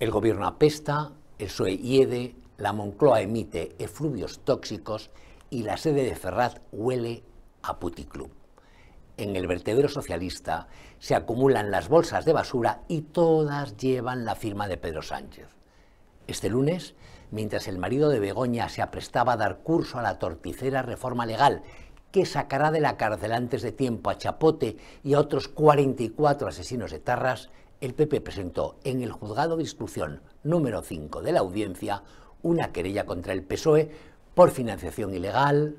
El gobierno apesta, el PSOE la Moncloa emite efluvios tóxicos y la sede de Ferraz huele a puticlub. En el vertedero socialista se acumulan las bolsas de basura y todas llevan la firma de Pedro Sánchez. Este lunes, mientras el marido de Begoña se aprestaba a dar curso a la torticera reforma legal que sacará de la cárcel antes de tiempo a Chapote y a otros 44 asesinos de Tarras, el PP presentó en el juzgado de instrucción número 5 de la audiencia una querella contra el PSOE por financiación ilegal,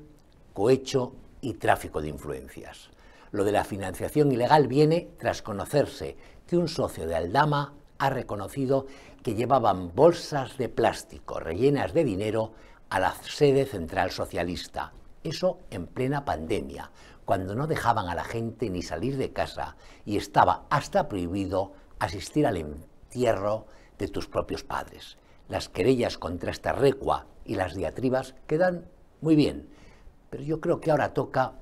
cohecho y tráfico de influencias. Lo de la financiación ilegal viene tras conocerse que un socio de Aldama ha reconocido que llevaban bolsas de plástico rellenas de dinero a la sede central socialista. Eso en plena pandemia, cuando no dejaban a la gente ni salir de casa y estaba hasta prohibido asistir al entierro de tus propios padres. Las querellas contra esta recua y las diatribas quedan muy bien, pero yo creo que ahora toca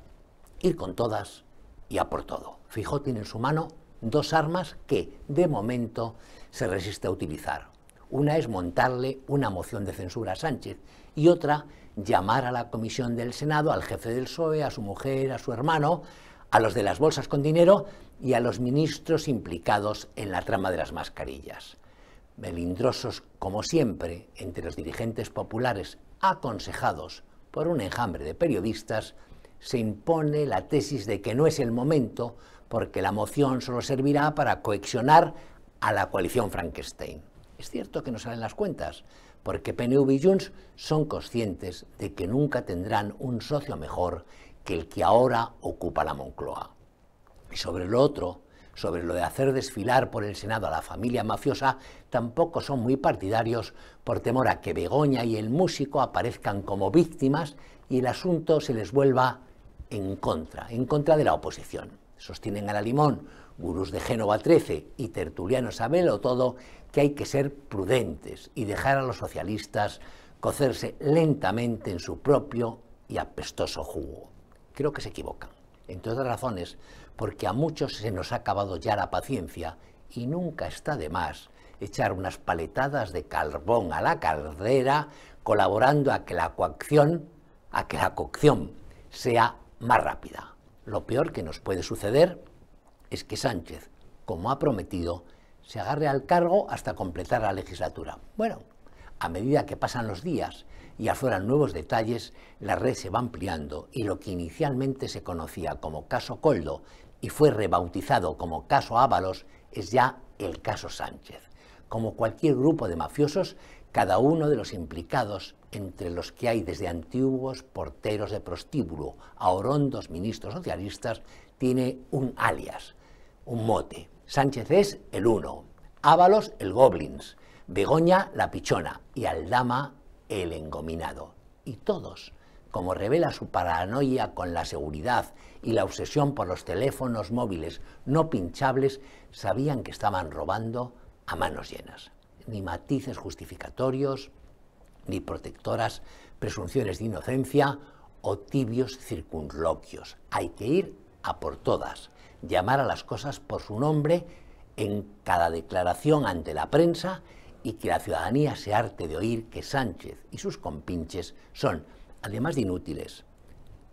ir con todas y a por todo. Fijó tiene en su mano dos armas que, de momento, se resiste a utilizar. Una es montarle una moción de censura a Sánchez y otra llamar a la comisión del Senado, al jefe del PSOE, a su mujer, a su hermano, a los de las bolsas con dinero y a los ministros implicados en la trama de las mascarillas. Melindrosos, como siempre, entre los dirigentes populares aconsejados por un enjambre de periodistas, se impone la tesis de que no es el momento porque la moción solo servirá para coexionar a la coalición Frankenstein. Es cierto que no salen las cuentas, porque PNV y Junts son conscientes de que nunca tendrán un socio mejor que el que ahora ocupa la Moncloa. Y sobre lo otro, sobre lo de hacer desfilar por el Senado a la familia mafiosa, tampoco son muy partidarios por temor a que Begoña y el músico aparezcan como víctimas y el asunto se les vuelva en contra, en contra de la oposición. Sostienen a la Limón, gurús de Génova XIII y Tertuliano Sabelo todo que hay que ser prudentes y dejar a los socialistas cocerse lentamente en su propio y apestoso jugo creo que se equivocan. Entre otras razones, porque a muchos se nos ha acabado ya la paciencia y nunca está de más echar unas paletadas de carbón a la caldera, colaborando a que la coacción, a que la cocción sea más rápida. Lo peor que nos puede suceder es que Sánchez, como ha prometido, se agarre al cargo hasta completar la legislatura. Bueno, a medida que pasan los días y afloran nuevos detalles, la red se va ampliando y lo que inicialmente se conocía como caso Coldo y fue rebautizado como caso Ábalos es ya el caso Sánchez. Como cualquier grupo de mafiosos, cada uno de los implicados, entre los que hay desde antiguos porteros de prostíbulo a orondos ministros socialistas, tiene un alias, un mote. Sánchez es el uno, Ábalos el Goblins, Begoña la pichona y Aldama el engominado. Y todos, como revela su paranoia con la seguridad y la obsesión por los teléfonos móviles no pinchables, sabían que estaban robando a manos llenas. Ni matices justificatorios, ni protectoras presunciones de inocencia o tibios circunloquios. Hay que ir a por todas, llamar a las cosas por su nombre en cada declaración ante la prensa y que la ciudadanía se arte de oír que Sánchez y sus compinches son, además de inútiles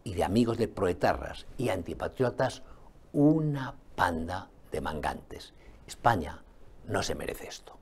y de amigos de proetarras y antipatriotas, una panda de mangantes. España no se merece esto.